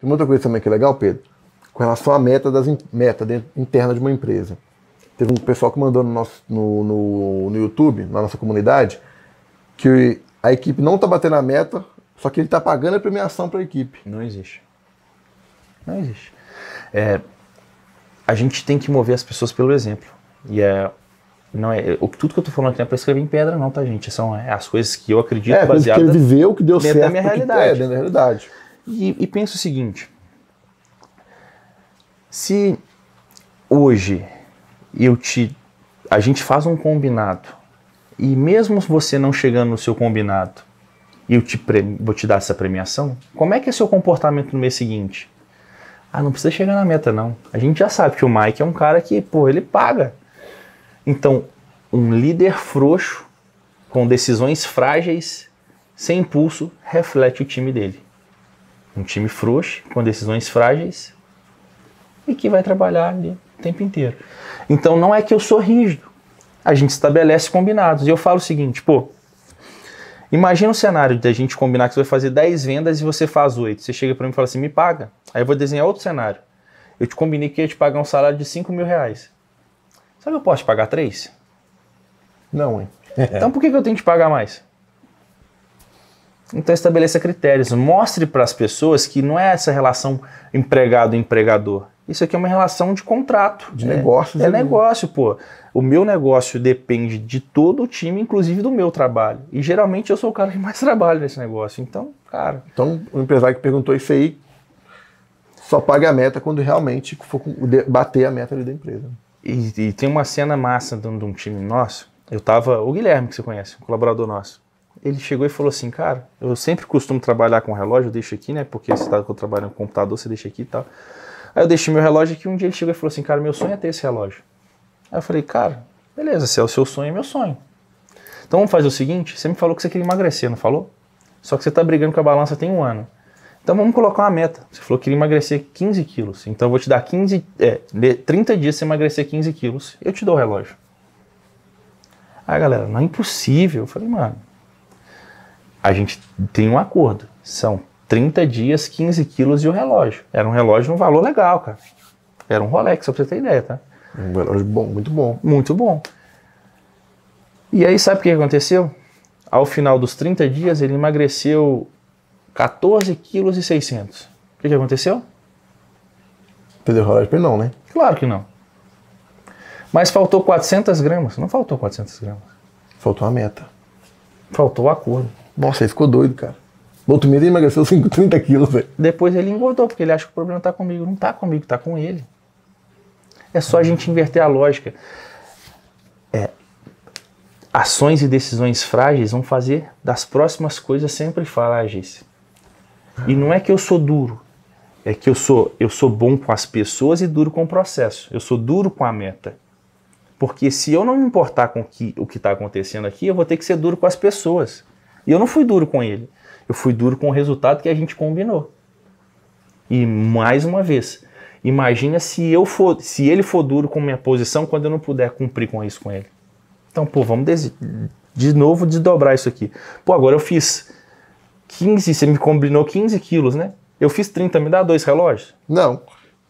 Tem outra coisa também que é legal, Pedro, com relação à meta, das, meta dentro, interna de uma empresa. Teve um pessoal que mandou no, nosso, no, no, no YouTube, na nossa comunidade, que a equipe não está batendo a meta, só que ele está pagando a premiação para a equipe. Não existe. Não existe. É, a gente tem que mover as pessoas pelo exemplo. E é, não é, o, tudo que eu estou falando aqui não é para escrever em pedra, não, tá, gente? São é, as coisas que eu acredito é, baseadas que ele viveu, que deu dentro da minha é, realidade. É, dentro da realidade. E, e penso o seguinte: se hoje eu te, a gente faz um combinado e mesmo você não chegando no seu combinado, eu te vou te dar essa premiação, como é que é seu comportamento no mês seguinte? Ah, não precisa chegar na meta não. A gente já sabe que o Mike é um cara que, pô, ele paga. Então, um líder frouxo, com decisões frágeis, sem impulso, reflete o time dele um time frouxo, com decisões frágeis e que vai trabalhar ali o tempo inteiro. Então não é que eu sou rígido. A gente estabelece combinados. E eu falo o seguinte, pô, imagina o um cenário da gente combinar que você vai fazer 10 vendas e você faz 8. Você chega para mim e fala assim, me paga. Aí eu vou desenhar outro cenário. Eu te combinei que ia te pagar um salário de 5 mil reais. Sabe eu posso te pagar 3? Não, hein? então por que, que eu tenho que te pagar mais? Então estabeleça critérios, mostre para as pessoas que não é essa relação empregado-empregador. Isso aqui é uma relação de contrato. De é, negócio. É negócio, pô. O meu negócio depende de todo o time, inclusive do meu trabalho. E geralmente eu sou o cara que mais trabalha nesse negócio. Então, cara. Então, o empresário que perguntou isso aí só paga a meta quando realmente for bater a meta ali da empresa. E, e tem uma cena massa dentro de um time nosso. Eu tava. O Guilherme, que você conhece, um colaborador nosso ele chegou e falou assim, cara, eu sempre costumo trabalhar com relógio, eu deixo aqui, né? Porque você tá trabalhando com computador, você deixa aqui e tal. Aí eu deixei meu relógio aqui, um dia ele chegou e falou assim, cara, meu sonho é ter esse relógio. Aí eu falei, cara, beleza, se é o seu sonho, é meu sonho. Então vamos fazer o seguinte, você me falou que você queria emagrecer, não falou? Só que você tá brigando com a balança tem um ano. Então vamos colocar uma meta. Você falou que queria emagrecer 15 quilos. Então eu vou te dar 15, é, 30 dias você emagrecer 15 quilos, eu te dou o relógio. Aí galera, não é impossível. Eu falei, mano, a gente tem um acordo. São 30 dias, 15 quilos e o relógio. Era um relógio num valor legal, cara. Era um Rolex, só pra você ter ideia, tá? Um relógio bom, muito bom. Muito bom. E aí, sabe o que aconteceu? Ao final dos 30 dias, ele emagreceu 14 quilos e 600. O que, que aconteceu? Perdeu o relógio pra não, né? Claro que não. Mas faltou 400 gramas. Não faltou 400 gramas. Faltou a meta. Faltou o acordo. Nossa, ele ficou doido, cara. No outro mês ele emagreceu 30 quilos, velho. Depois ele engordou, porque ele acha que o problema tá comigo. Não tá comigo, tá com ele. É só a gente inverter a lógica. É, ações e decisões frágeis vão fazer das próximas coisas sempre frágeis. E não é que eu sou duro, é que eu sou eu sou bom com as pessoas e duro com o processo. Eu sou duro com a meta. Porque se eu não me importar com o que o está acontecendo aqui, eu vou ter que ser duro com as pessoas. E eu não fui duro com ele. Eu fui duro com o resultado que a gente combinou. E mais uma vez, imagina se eu for, se ele for duro com minha posição quando eu não puder cumprir com isso com ele. Então, pô, vamos des de novo desdobrar isso aqui. Pô, agora eu fiz 15, você me combinou 15 quilos, né? Eu fiz 30, me dá dois relógios? Não.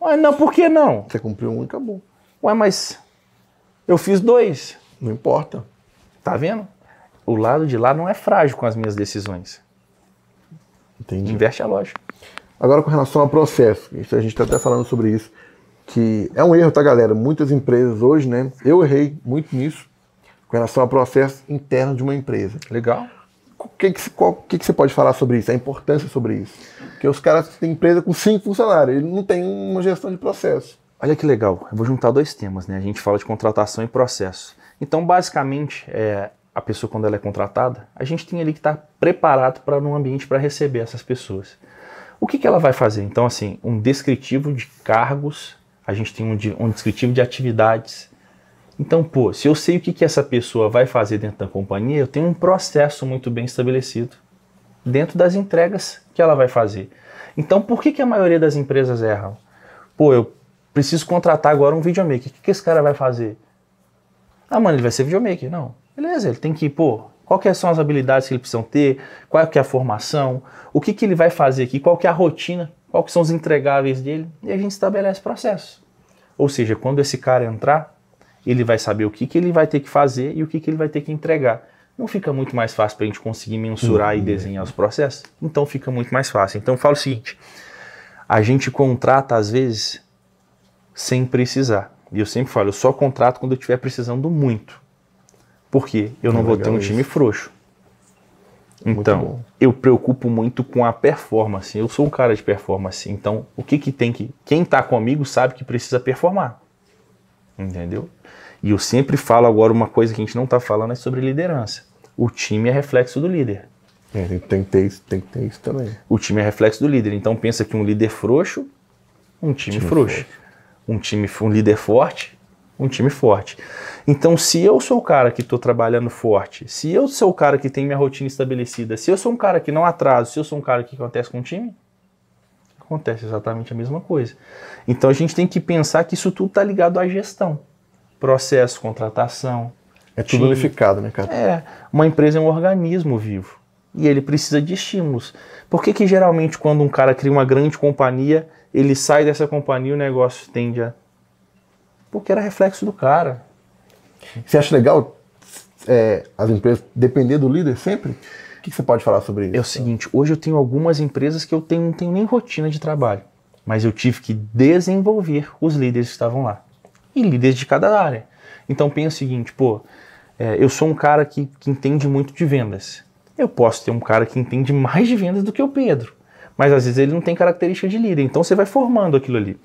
Ué, não, por que não? Você cumpriu um e acabou. Ué, mas eu fiz dois. Não importa. Tá vendo? o lado de lá não é frágil com as minhas decisões. Entendi. Inverte a lógica. Agora, com relação ao processo, isso a gente está até falando sobre isso, que é um erro, tá, galera? Muitas empresas hoje, né? Eu errei muito nisso, com relação ao processo interno de uma empresa. Legal. O que que, qual, que, que, você pode falar sobre isso? A importância sobre isso? Porque os caras têm empresa com cinco funcionários, ele não tem uma gestão de processo. Olha que legal, eu vou juntar dois temas, né? A gente fala de contratação e processo. Então, basicamente, é, a pessoa quando ela é contratada, a gente tem ali que estar tá preparado para um ambiente para receber essas pessoas. O que, que ela vai fazer? Então, assim, um descritivo de cargos, a gente tem um, de, um descritivo de atividades. Então, pô, se eu sei o que, que essa pessoa vai fazer dentro da companhia, eu tenho um processo muito bem estabelecido dentro das entregas que ela vai fazer. Então, por que, que a maioria das empresas erram? Pô, eu preciso contratar agora um videomaker. O que, que esse cara vai fazer? Ah, mano, ele vai ser videomaker. Não. Beleza, ele tem que, pô, quais são as habilidades que ele precisa ter, qual é a formação, o que, que ele vai fazer aqui, qual é a rotina, quais são os entregáveis dele, e a gente estabelece processo. Ou seja, quando esse cara entrar, ele vai saber o que, que ele vai ter que fazer e o que, que ele vai ter que entregar. Não fica muito mais fácil para a gente conseguir mensurar uhum. e desenhar os processos? Então fica muito mais fácil. Então eu falo o seguinte: a gente contrata às vezes sem precisar. E eu sempre falo, eu só contrato quando eu estiver precisando muito. Porque eu não, é vou ter um time frouxo. Então, eu preocupo muito com a performance. Eu sou um cara de performance. Então, o que que tem que. Quem está comigo sabe que precisa performar. Entendeu? E eu sempre falo agora uma coisa que a gente não está falando é sobre liderança. O time é reflexo do líder. É, tem, que ter isso, tem que ter isso também. O time é reflexo do líder. Então pensa que um líder frouxo, um time, time frouxo. frouxo. Um time, um líder forte, um time forte. Então, se eu sou o cara que estou trabalhando forte, se eu sou o cara que tem minha rotina estabelecida, se eu sou um cara que não atraso, se eu sou um cara que acontece com o time, acontece exatamente a mesma coisa. Então, a gente tem que pensar que isso tudo está ligado à gestão. Processo, contratação. É tudo time. unificado, né, cara? É. Uma empresa é um organismo vivo. E ele precisa de estímulos. Por que, que geralmente quando um cara cria uma grande companhia, ele sai dessa companhia e o negócio tende a porque era reflexo do cara. Você acha legal é, as empresas depender do líder sempre? O que, você pode falar sobre isso? É o seguinte, hoje eu tenho algumas empresas que eu tenho, não tenho nem rotina de trabalho, mas eu tive que desenvolver os líderes que estavam lá. E líderes de cada área. Então pensa o seguinte, pô, é, eu sou um cara que, que entende muito de vendas. Eu posso ter um cara que entende mais de vendas do que o Pedro. Mas às vezes ele não tem característica de líder, então você vai formando aquilo ali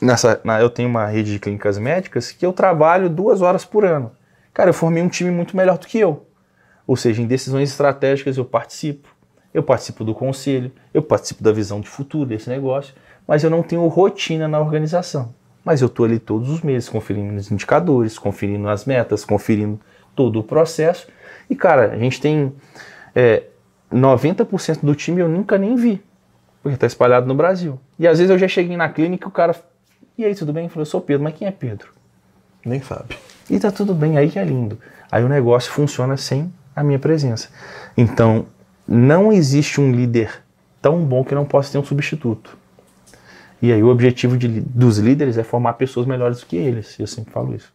nessa, na, eu tenho uma rede de clínicas médicas que eu trabalho duas horas por ano. Cara, eu formei um time muito melhor do que eu. Ou seja, em decisões estratégicas eu participo, eu participo do conselho, eu participo da visão de futuro desse negócio, mas eu não tenho rotina na organização. Mas eu estou ali todos os meses conferindo os indicadores, conferindo as metas, conferindo todo o processo. E cara, a gente tem é, 90% do time eu nunca nem vi, porque está espalhado no Brasil. E às vezes eu já cheguei na clínica e o cara e aí, tudo bem? Ele falou, eu sou Pedro, mas quem é Pedro? Nem sabe. E tá tudo bem, aí que é lindo. Aí o negócio funciona sem a minha presença. Então, não existe um líder tão bom que não possa ter um substituto. E aí o objetivo de, dos líderes é formar pessoas melhores do que eles. Eu sempre falo isso.